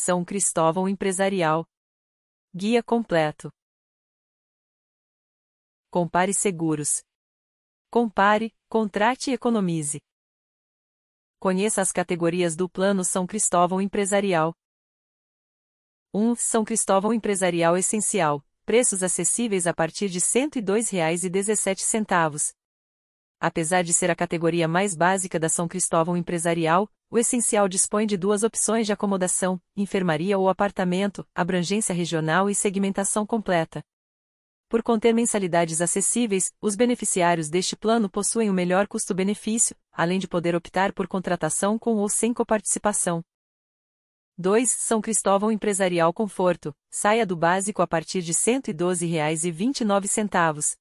São Cristóvão Empresarial. Guia completo. Compare seguros. Compare, contrate e economize. Conheça as categorias do Plano São Cristóvão Empresarial. 1. São Cristóvão Empresarial Essencial. Preços acessíveis a partir de R$ 102,17. Apesar de ser a categoria mais básica da São Cristóvão empresarial, o essencial dispõe de duas opções de acomodação, enfermaria ou apartamento, abrangência regional e segmentação completa. Por conter mensalidades acessíveis, os beneficiários deste plano possuem o melhor custo-benefício, além de poder optar por contratação com ou sem coparticipação. 2. São Cristóvão Empresarial Conforto. Saia do básico a partir de R$ 112,29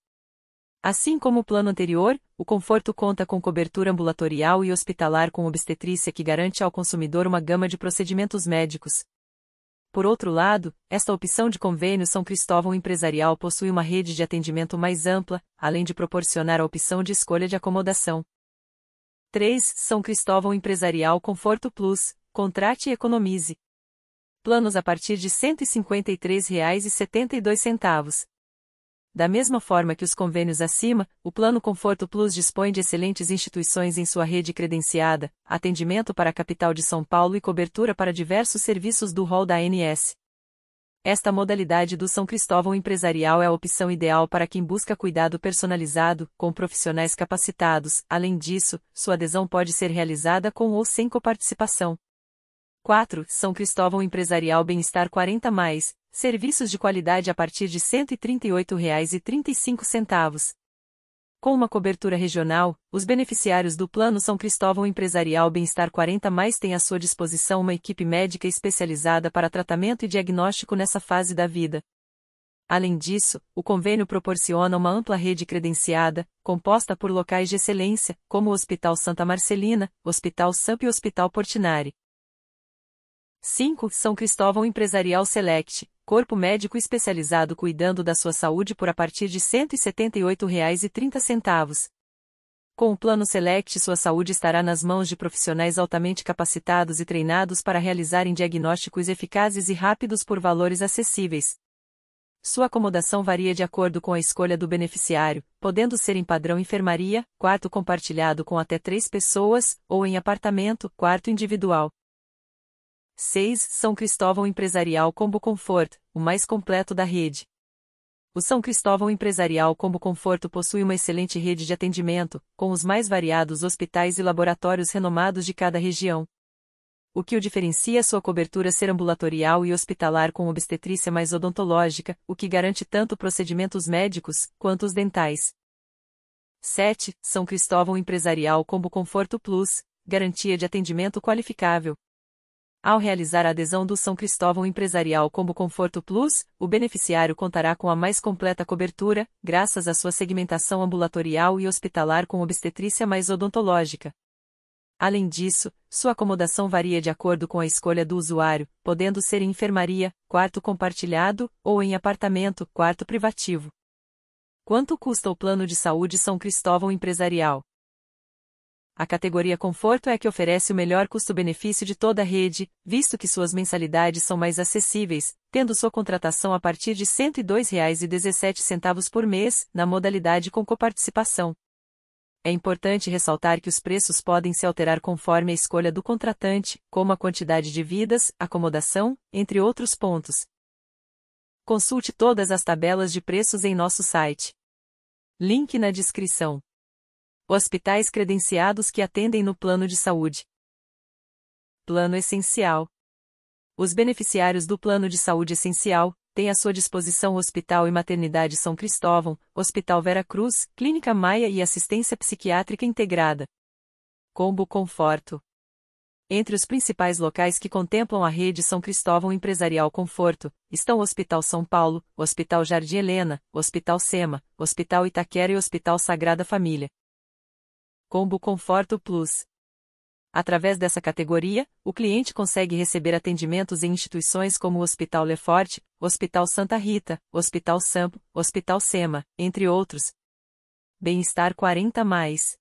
Assim como o plano anterior, o Conforto conta com cobertura ambulatorial e hospitalar com obstetrícia que garante ao consumidor uma gama de procedimentos médicos. Por outro lado, esta opção de convênio São Cristóvão Empresarial possui uma rede de atendimento mais ampla, além de proporcionar a opção de escolha de acomodação. 3. São Cristóvão Empresarial Conforto Plus, contrate e economize. Planos a partir de R$ 153,72 da mesma forma que os convênios acima, o Plano Conforto Plus dispõe de excelentes instituições em sua rede credenciada, atendimento para a capital de São Paulo e cobertura para diversos serviços do rol da ANS. Esta modalidade do São Cristóvão empresarial é a opção ideal para quem busca cuidado personalizado, com profissionais capacitados. Além disso, sua adesão pode ser realizada com ou sem coparticipação. 4. São Cristóvão Empresarial Bem-Estar 40 mais, serviços de qualidade a partir de R$ 138,35. Com uma cobertura regional, os beneficiários do Plano São Cristóvão Empresarial Bem-Estar 40 mais têm à sua disposição uma equipe médica especializada para tratamento e diagnóstico nessa fase da vida. Além disso, o convênio proporciona uma ampla rede credenciada, composta por locais de excelência, como o Hospital Santa Marcelina, Hospital Samp e Hospital Portinari. 5. São Cristóvão Empresarial Select, corpo médico especializado cuidando da sua saúde por a partir de R$ 178,30. Com o plano Select, sua saúde estará nas mãos de profissionais altamente capacitados e treinados para realizarem diagnósticos eficazes e rápidos por valores acessíveis. Sua acomodação varia de acordo com a escolha do beneficiário, podendo ser em padrão enfermaria, quarto compartilhado com até três pessoas, ou em apartamento, quarto individual. 6. São Cristóvão Empresarial Combo Comfort, o mais completo da rede. O São Cristóvão Empresarial Combo Conforto possui uma excelente rede de atendimento, com os mais variados hospitais e laboratórios renomados de cada região. O que o diferencia é sua cobertura ser ambulatorial e hospitalar com obstetrícia mais odontológica, o que garante tanto procedimentos médicos quanto os dentais. 7. São Cristóvão Empresarial Combo Conforto Plus, garantia de atendimento qualificável, ao realizar a adesão do São Cristóvão Empresarial como Conforto Plus, o beneficiário contará com a mais completa cobertura, graças à sua segmentação ambulatorial e hospitalar com obstetrícia mais odontológica. Além disso, sua acomodação varia de acordo com a escolha do usuário, podendo ser em enfermaria, quarto compartilhado, ou em apartamento, quarto privativo. Quanto custa o plano de saúde São Cristóvão Empresarial? A categoria Conforto é que oferece o melhor custo-benefício de toda a rede, visto que suas mensalidades são mais acessíveis, tendo sua contratação a partir de R$ 102,17 por mês, na modalidade com coparticipação. É importante ressaltar que os preços podem se alterar conforme a escolha do contratante, como a quantidade de vidas, acomodação, entre outros pontos. Consulte todas as tabelas de preços em nosso site. Link na descrição. Hospitais credenciados que atendem no plano de saúde. Plano essencial. Os beneficiários do plano de saúde essencial têm à sua disposição Hospital e Maternidade São Cristóvão, Hospital Vera Cruz, Clínica Maia e Assistência Psiquiátrica Integrada. Combo Conforto. Entre os principais locais que contemplam a rede São Cristóvão Empresarial Conforto, estão o Hospital São Paulo, o Hospital Jardim Helena, o Hospital Sema, o Hospital Itaquera e o Hospital Sagrada Família. Combo Conforto Plus. Através dessa categoria, o cliente consegue receber atendimentos em instituições como o Hospital Lefort, Hospital Santa Rita, Hospital Sampo, Hospital Sema, entre outros. Bem-estar 40 mais.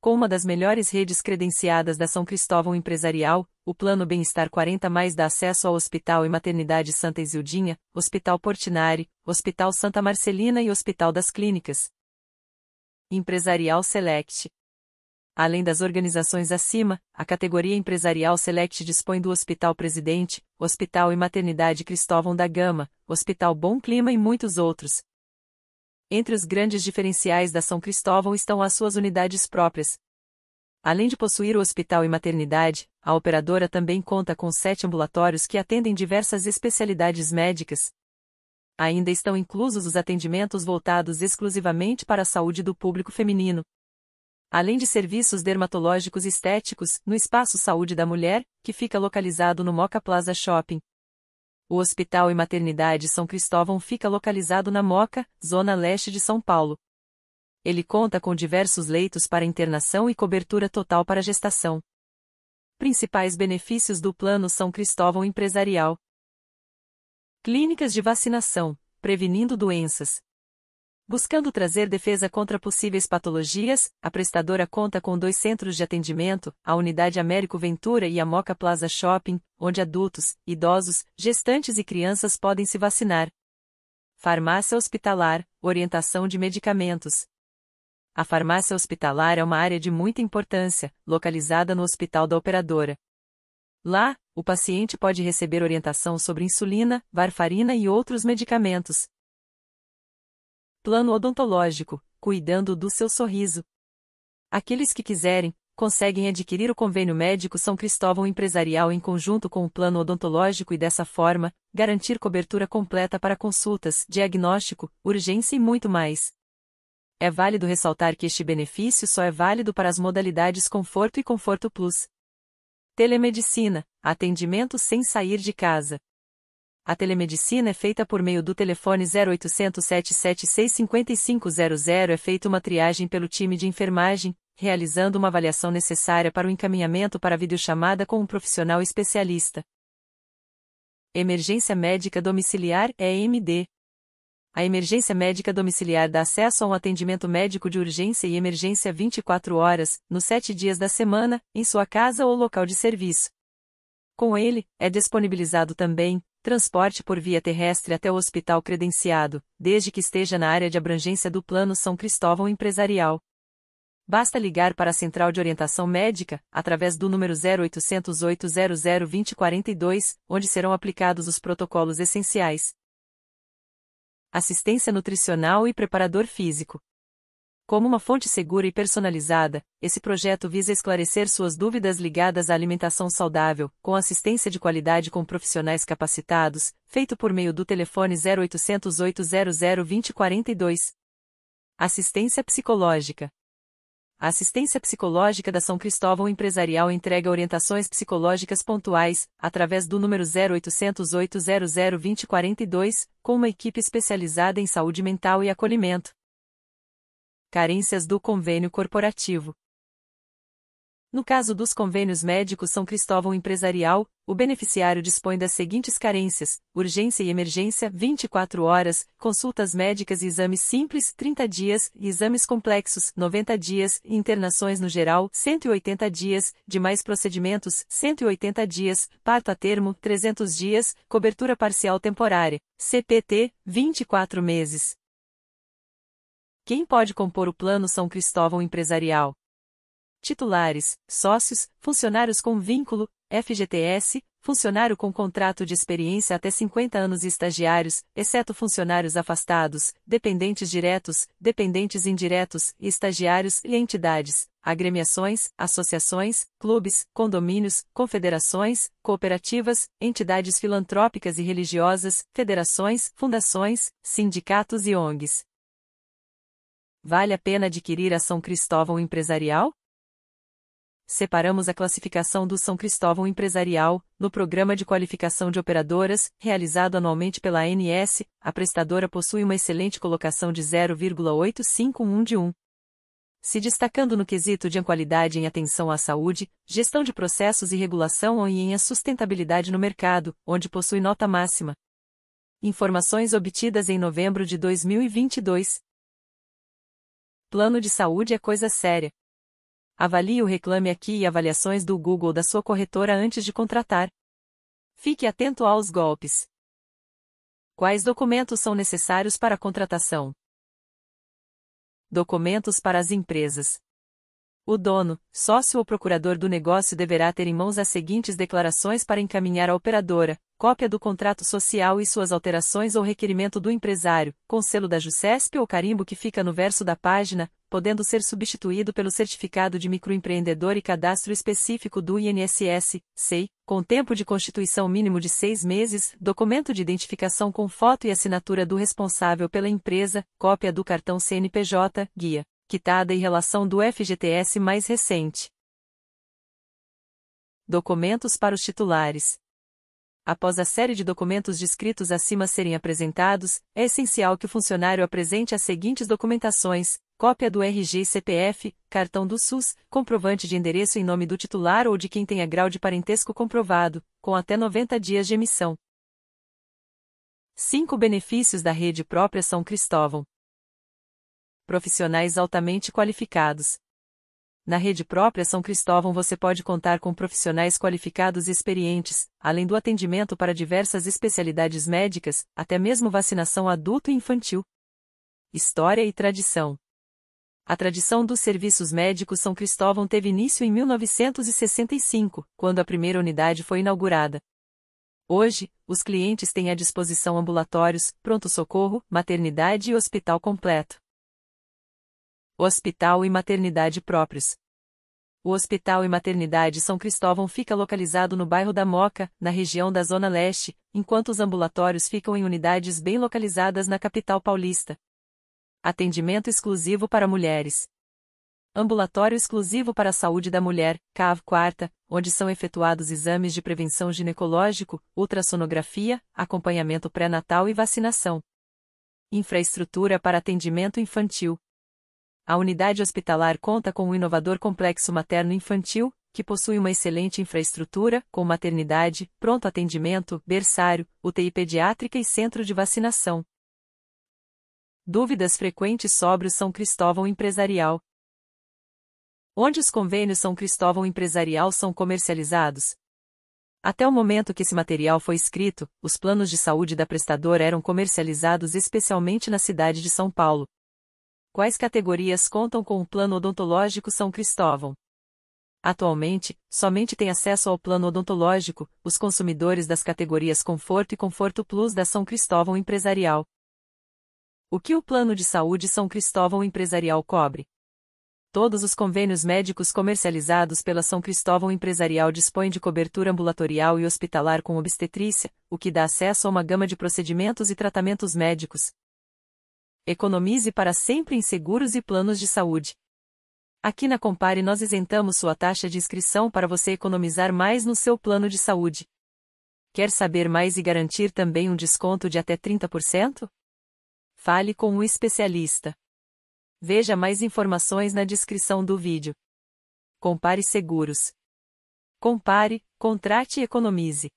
Com uma das melhores redes credenciadas da São Cristóvão Empresarial, o Plano Bem-Estar 40 Mais dá acesso ao Hospital e Maternidade Santa Isildinha, Hospital Portinari, Hospital Santa Marcelina e Hospital das Clínicas. Empresarial Select. Além das organizações acima, a categoria Empresarial Select dispõe do Hospital Presidente, Hospital e Maternidade Cristóvão da Gama, Hospital Bom Clima e muitos outros. Entre os grandes diferenciais da São Cristóvão estão as suas unidades próprias. Além de possuir o hospital e maternidade, a operadora também conta com sete ambulatórios que atendem diversas especialidades médicas, ainda estão inclusos os atendimentos voltados exclusivamente para a saúde do público feminino. Além de serviços dermatológicos e estéticos, no Espaço Saúde da Mulher, que fica localizado no Moca Plaza Shopping. O Hospital e Maternidade São Cristóvão fica localizado na Moca, zona leste de São Paulo. Ele conta com diversos leitos para internação e cobertura total para gestação. Principais benefícios do Plano São Cristóvão Empresarial Clínicas de vacinação, prevenindo doenças. Buscando trazer defesa contra possíveis patologias, a prestadora conta com dois centros de atendimento, a Unidade Américo Ventura e a Moca Plaza Shopping, onde adultos, idosos, gestantes e crianças podem se vacinar. Farmácia hospitalar, orientação de medicamentos. A farmácia hospitalar é uma área de muita importância, localizada no Hospital da Operadora. Lá, o paciente pode receber orientação sobre insulina, varfarina e outros medicamentos. Plano odontológico cuidando do seu sorriso. Aqueles que quiserem, conseguem adquirir o convênio médico São Cristóvão Empresarial em conjunto com o plano odontológico e, dessa forma, garantir cobertura completa para consultas, diagnóstico, urgência e muito mais. É válido ressaltar que este benefício só é válido para as modalidades Conforto e Conforto Plus. Telemedicina atendimento sem sair de casa. A telemedicina é feita por meio do telefone 0800 776 5500. É feita uma triagem pelo time de enfermagem, realizando uma avaliação necessária para o encaminhamento para videochamada com um profissional especialista. Emergência Médica Domiciliar EMD a emergência médica domiciliar dá acesso a um atendimento médico de urgência e emergência 24 horas, nos 7 dias da semana, em sua casa ou local de serviço. Com ele, é disponibilizado também transporte por via terrestre até o hospital credenciado, desde que esteja na área de abrangência do Plano São Cristóvão Empresarial. Basta ligar para a Central de Orientação Médica, através do número 0800 800 2042, onde serão aplicados os protocolos essenciais assistência nutricional e preparador físico. Como uma fonte segura e personalizada, esse projeto visa esclarecer suas dúvidas ligadas à alimentação saudável, com assistência de qualidade com profissionais capacitados, feito por meio do telefone 0800 800 2042. Assistência psicológica. A assistência psicológica da São Cristóvão Empresarial entrega orientações psicológicas pontuais, através do número 0800 800 2042, com uma equipe especializada em saúde mental e acolhimento. Carências do Convênio Corporativo no caso dos convênios médicos São Cristóvão Empresarial, o beneficiário dispõe das seguintes carências: urgência e emergência 24 horas, consultas médicas e exames simples 30 dias, exames complexos 90 dias, internações no geral 180 dias, demais procedimentos 180 dias, parto a termo 300 dias, cobertura parcial temporária, CPT 24 meses. Quem pode compor o plano São Cristóvão Empresarial? titulares, sócios, funcionários com vínculo, FGTS, funcionário com contrato de experiência até 50 anos e estagiários, exceto funcionários afastados, dependentes diretos, dependentes indiretos estagiários e entidades, agremiações, associações, clubes, condomínios, confederações, cooperativas, entidades filantrópicas e religiosas, federações, fundações, sindicatos e ONGs. Vale a pena adquirir a São Cristóvão Empresarial? Separamos a classificação do São Cristóvão Empresarial, no programa de qualificação de operadoras, realizado anualmente pela ANS, a prestadora possui uma excelente colocação de 0,851 de 1. Se destacando no quesito de qualidade em atenção à saúde, gestão de processos e regulação e em sustentabilidade no mercado, onde possui nota máxima. Informações obtidas em novembro de 2022. Plano de saúde é coisa séria. Avalie o Reclame Aqui e avaliações do Google da sua corretora antes de contratar. Fique atento aos golpes. Quais documentos são necessários para a contratação? Documentos para as empresas. O dono, sócio ou procurador do negócio deverá ter em mãos as seguintes declarações para encaminhar à operadora, cópia do contrato social e suas alterações ou requerimento do empresário, com selo da JUCESP ou carimbo que fica no verso da página, podendo ser substituído pelo certificado de microempreendedor e cadastro específico do INSS, SEI, com tempo de constituição mínimo de seis meses, documento de identificação com foto e assinatura do responsável pela empresa, cópia do cartão CNPJ, guia quitada e relação do FGTS mais recente. Documentos para os titulares. Após a série de documentos descritos acima serem apresentados, é essencial que o funcionário apresente as seguintes documentações: cópia do RG e CPF, cartão do SUS, comprovante de endereço em nome do titular ou de quem tenha grau de parentesco comprovado, com até 90 dias de emissão. 5 benefícios da rede própria São Cristóvão profissionais altamente qualificados. Na rede própria São Cristóvão você pode contar com profissionais qualificados e experientes, além do atendimento para diversas especialidades médicas, até mesmo vacinação adulto e infantil. História e tradição. A tradição dos serviços médicos São Cristóvão teve início em 1965, quando a primeira unidade foi inaugurada. Hoje, os clientes têm à disposição ambulatórios, pronto-socorro, maternidade e hospital completo hospital e maternidade próprios. O hospital e maternidade São Cristóvão fica localizado no bairro da Moca, na região da Zona Leste, enquanto os ambulatórios ficam em unidades bem localizadas na capital paulista. Atendimento exclusivo para mulheres. Ambulatório exclusivo para a saúde da mulher, CAV Quarta, onde são efetuados exames de prevenção ginecológico, ultrassonografia, acompanhamento pré-natal e vacinação. Infraestrutura para atendimento infantil. A unidade hospitalar conta com um inovador complexo materno-infantil, que possui uma excelente infraestrutura, com maternidade, pronto atendimento, berçário, UTI pediátrica e centro de vacinação. Dúvidas frequentes sobre o São Cristóvão Empresarial. Onde os convênios São Cristóvão Empresarial são comercializados? Até o momento que esse material foi escrito, os planos de saúde da prestadora eram comercializados especialmente na cidade de São Paulo, quais categorias contam com o Plano Odontológico São Cristóvão. Atualmente, somente tem acesso ao plano odontológico os consumidores das categorias Conforto e Conforto Plus da São Cristóvão Empresarial. O que o Plano de Saúde São Cristóvão Empresarial cobre? Todos os convênios médicos comercializados pela São Cristóvão Empresarial dispõem de cobertura ambulatorial e hospitalar com obstetrícia, o que dá acesso a uma gama de procedimentos e tratamentos médicos, Economize para sempre em seguros e planos de saúde. Aqui na Compare nós isentamos sua taxa de inscrição para você economizar mais no seu plano de saúde. Quer saber mais e garantir também um desconto de até 30%? Fale com um especialista. Veja mais informações na descrição do vídeo. Compare Seguros. Compare, contrate e economize.